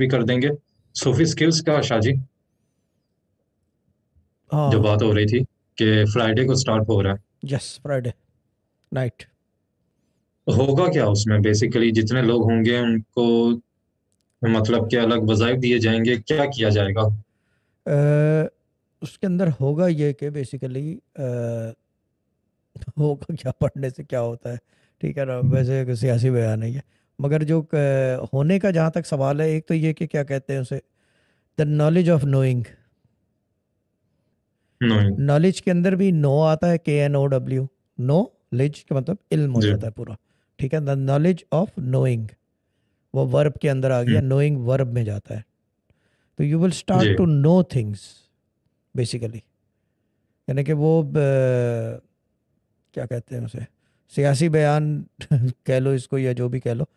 भी कर देंगे सूफी स्किल्स का आशा जी जो हाँ। बात हो रही थी कि फ्राइडे को स्टार्ट हो रहा है यस फ्राइडे नाइट होगा क्या उसमें बेसिकली जितने लोग होंगे उनको मतलब क्या अलग वजायफ दिए जाएंगे क्या किया जाएगा आ, उसके अंदर होगा ये कि बेसिकली होगा क्या पढ़ने से क्या होता है ठीक है ना वैसे सियासी बयान नहीं है ये मगर जो होने का जहाँ तक सवाल है एक तो ये कि क्या कहते हैं उसे the knowledge of knowing knowledge के अंदर भी नो आता है के N O W knowledge का मतलब इल्म हो जाता है पूरा ठीक है द नॉलेज ऑफ नोइंग वो वर्ब के अंदर आ गया नोइंग हम्म। वर्ब में जाता है तो you will start to know things basically यानी कि वो ब, क्या कहते हैं उसे सियासी बयान कह लो इसको या जो भी कह लो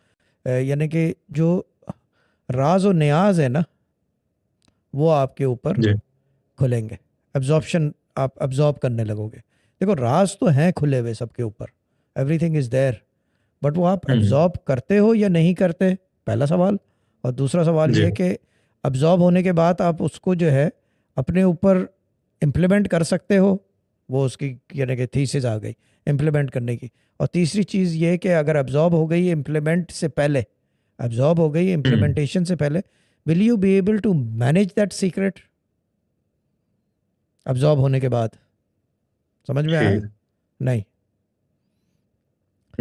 यानी कि जो राज और न्याज है ना वो आपके ऊपर खुलेंगे एब्जॉर्बशन आप एब्जॉर्ब करने लगोगे देखो राज तो हैं खुले हुए सबके ऊपर एवरीथिंग इज़ देयर बट वो आप एब्जॉर्ब हम्म, हम्म। करते हो या नहीं करते पहला सवाल और दूसरा सवाल ये कि एब्जॉर्ब होने के बाद आप उसको जो है अपने ऊपर इम्प्लीमेंट कर सकते हो वो उसकी यानी कि थीसिस आ गई इम्प्लीमेंट करने की और तीसरी चीज़ ये कि अगर अब्जॉर्ब हो गई इम्प्लीमेंट से पहले अब्जॉर्ब हो गई इम्प्लीमेंटेशन से पहले will you be able to manage that secret absorb होने के बाद समझ में आया नहीं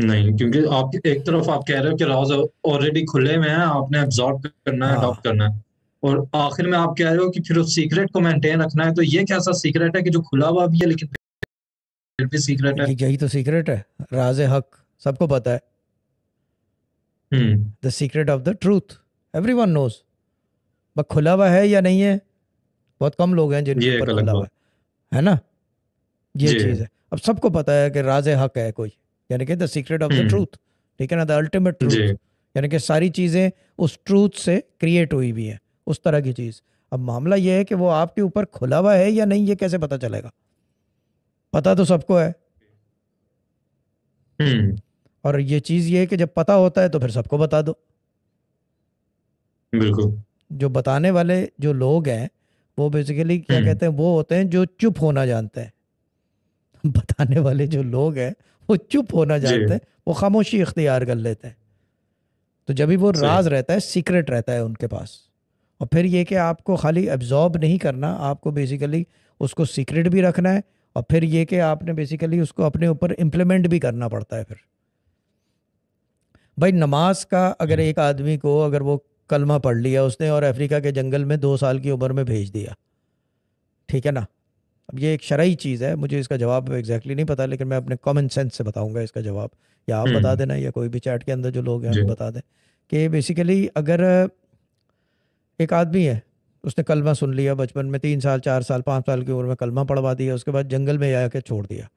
नहीं क्योंकि आप एक तरफ आप कह रहे हो कि राज ऑलरेडी खुले में है आपने अब्जॉर्ब करना है अडॉप्ट हाँ। करना है और आखिर में आप कह रहे हो कि फिर उस सीक्रेट को मेंटेन रखना है तो ये कैसा सीक्रेट है कि जो खुला हुआ भी है लेकिन भी सीक्रेट है यही तो सीक्रेट है राज हक सबको पता है the secret of the truth everyone knows बस खुला हुआ है या नहीं है बहुत कम लोग हैं जिनके ऊपर खुला हुआ है ना ये चीज है अब सबको पता है कि राज हक है कोई यानी कि the secret of the truth ठीक है ना द अल्टीमेट ट्रूथ यानी कि सारी चीजें उस ट्रूथ से क्रिएट हुई भी हैं उस तरह की चीज अब मामला यह है कि वो आपके ऊपर खुला हुआ है या नहीं ये कैसे पता चलेगा पता तो सबको है हम्म। और ये चीज ये है कि जब पता होता है तो फिर सबको बता दो बिल्कुल जो बताने वाले जो लोग हैं वो बेसिकली क्या हम्म। कहते हैं वो होते हैं जो चुप होना जानते हैं बताने वाले जो लोग हैं वो चुप होना जानते हैं वो खामोशी इख्तियार कर लेते हैं तो जब भी वो राज रहता है सीक्रेट रहता है उनके पास और फिर ये कि आपको खाली एब्जॉर्ब नहीं करना आपको बेसिकली उसको सीक्रेट भी रखना है और फिर ये कि आपने बेसिकली उसको अपने ऊपर इम्प्लीमेंट भी करना पड़ता है फिर भाई नमाज का अगर हम्म। एक आदमी को अगर वो कलमा पढ़ लिया उसने और अफ्रीका के जंगल में दो साल की उम्र में भेज दिया ठीक है ना अब ये एक शराई चीज़ है मुझे इसका जवाब एग्जैक्टली नहीं पता लेकिन मैं अपने कॉमन सेंस से बताऊंगा इसका जवाब या आप बता हम्म। देना या कोई भी चैट के अंदर जो लोग हैं बता दें कि बेसिकली अगर एक आदमी है उसने कलमा सुन लिया बचपन में तीन साल चार साल पाँच साल की उम्र में कलमा पढ़वा दिया उसके बाद जंगल में जाकर छोड़ दिया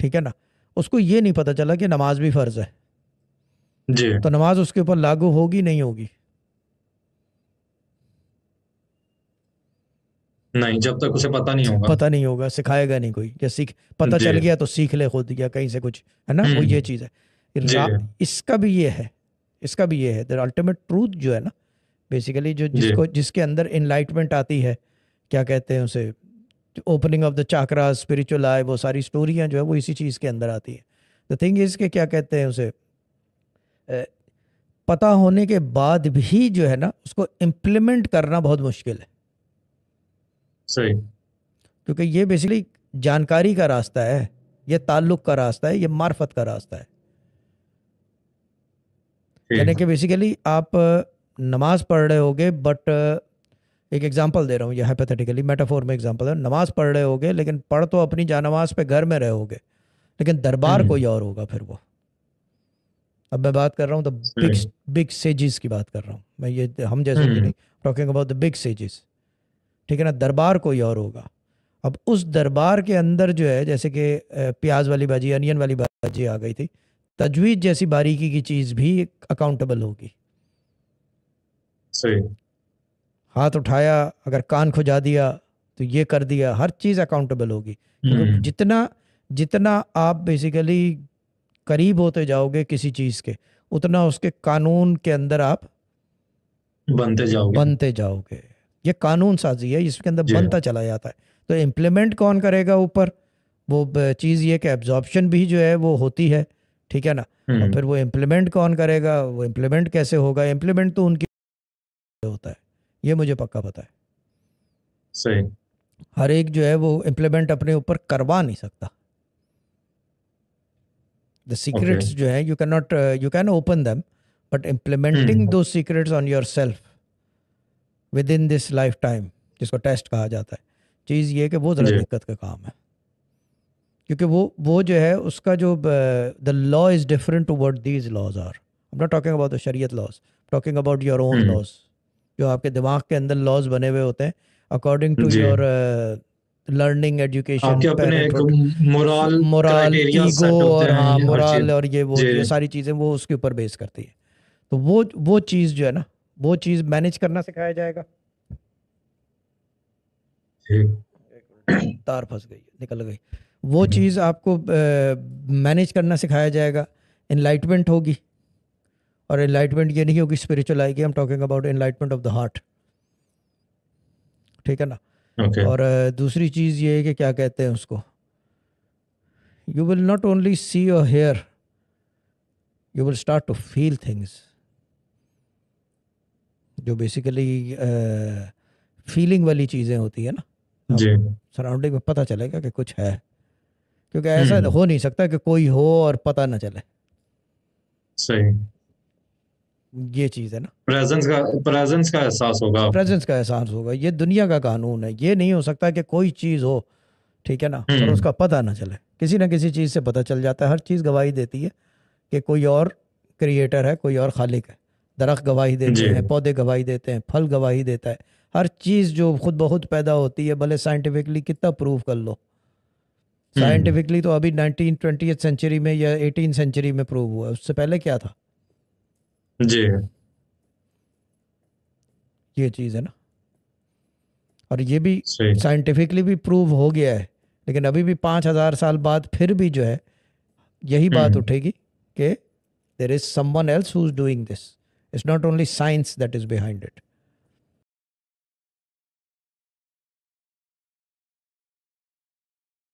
ठीक है ना उसको ये नहीं पता चला कि नमाज भी फ़र्ज है जी तो नमाज उसके ऊपर लागू होगी नहीं होगी नहीं जब तक उसे पता नहीं होगा पता नहीं होगा सिखाएगा नहीं कोई या सीख पता चल गया तो सीख ले खुद या कहीं से कुछ है ना वो हम्म। ये चीज़ है इसका भी ये है इसका भी ये है अल्टीमेट ट्रूथ जो है ना बेसिकली जो जिसको जिसके अंदर इनलाइटमेंट आती है क्या कहते हैं उसे opening of the chakra spiritual eye वो सारी स्टोरियाँ जो है वो इसी चीज़ के अंदर आती है द थिंग इज़ के क्या कहते हैं उसे पता होने के बाद भी जो है ना उसको इम्प्लीमेंट करना बहुत मुश्किल है सही क्योंकि ये बेसिकली जानकारी का रास्ता है ये ताल्लुक का रास्ता है ये मार्फत का रास्ता है यानी कि बेसिकली आप नमाज पढ़ रहे होगे बट uh, एक एग्जांपल दे रहा हूँ ये हैपेथेटिकली मेटाफोर में एग्जांपल है नमाज पढ़ रहे होगे लेकिन पढ़ तो अपनी जानवाज पे घर में रहे होगे लेकिन दरबार हम्म। कोई और होगा फिर वो अब मैं बात कर रहा हूँ तो बिग बिग सेजिस की बात कर रहा हूँ मैं ये हम जैसे हम्म। नहीं talking about the big sages ठीक है ना दरबार कोई और होगा अब उस दरबार के अंदर जो है जैसे कि प्याज वाली भाजी अनियन वाली भाजी आ गई थी तजवीज़ जैसी बारीकी की चीज़ भी अकाउंटेबल होगी हाथ उठाया अगर कान खुजा दिया तो ये कर दिया हर चीज़ अकाउंटेबल होगी तो जितना जितना आप बेसिकली करीब होते जाओगे किसी चीज़ के उतना उसके कानून के अंदर आप बनते जाओगे बनते जाओगे ये कानून साजी है इसके अंदर बनता चला जाता है तो इम्प्लीमेंट कौन करेगा ऊपर वो चीज़ ये कि एब्जॉर्प्शन भी जो है वो होती है ठीक है ना हम्म। और फिर वो इम्प्लीमेंट कौन करेगा वो इम्प्लीमेंट कैसे होगा इम्प्लीमेंट तो उनकी होता है ये मुझे पक्का पता है सही तो हर एक जो है वो इम्प्लीमेंट अपने ऊपर करवा नहीं सकता द सीक्रेट्स जो है you can not you can open them but implementing दो secrets on your self within this lifetime जिसको टेस्ट कहा जाता है चीज़ ये कि वो ज़रा दिक्कत का काम है क्योंकि वो वो जो है उसका जो the law is different toward these laws are I not talking about the Shariat laws talking about your own laws जो आपके दिमाग के अंदर लॉज बने हुए होते हैं according to your learning education moral ego और हाँ मोरल और ये वो ये सारी चीज़ें वो उसके ऊपर बेस करती है तो वो वो चीज़ जो है ना वो चीज़ मैनेज करना सिखाया जाएगा तार फंस गई निकल गई वो चीज़ आपको मैनेज करना सिखाया जाएगा इनलाइटमेंट होगी और एनलाइटमेंट ये नहीं होगी स्पिरिचुअल आएगी हम talking about enlightenment of the heart ठीक है ना okay. और uh, दूसरी चीज़ ये है कि क्या कहते हैं उसको you will not only see your hair you will start to feel things जो बेसिकली फीलिंग uh, वाली चीज़ें होती है ना सराउंडिंग में पता चलेगा कि कुछ है क्योंकि ऐसा हम्म। हो नहीं सकता कि कोई हो और पता ना चले सही ये चीज़ है ना प्रेजेंस का प्रेजेंस का एहसास होगा प्रेजेंस का एहसास होगा ये दुनिया का कानून है ये नहीं हो सकता कि कोई चीज़ हो ठीक है ना और हम्म। उसका पता ना चले किसी ना किसी चीज़ से पता चल जाता है हर चीज़ गवाही देती है कि कोई और क्रिएटर है कोई और खालिक है दरख्त गवाही देते हैं पौधे गवाही देते हैं फल गवाही देता है हर चीज़ जो खुद ब खुद पैदा होती है भले साइंटिफिकली कितना प्रूव कर लो साइंटिफिकली हम्म। तो अभी नाइनटीन ट्वेंटी सेंचुरी में या एटीन सेंचुरी में प्रूव हुआ है उससे पहले क्या था जी ये चीज़ है ना और ये भी साइंटिफिकली भी प्रूव हो गया है लेकिन अभी भी पाँच हज़ार साल बाद फिर भी जो है यही हम्म। बात उठेगी कि there is someone else who is doing this it's not only science that is behind it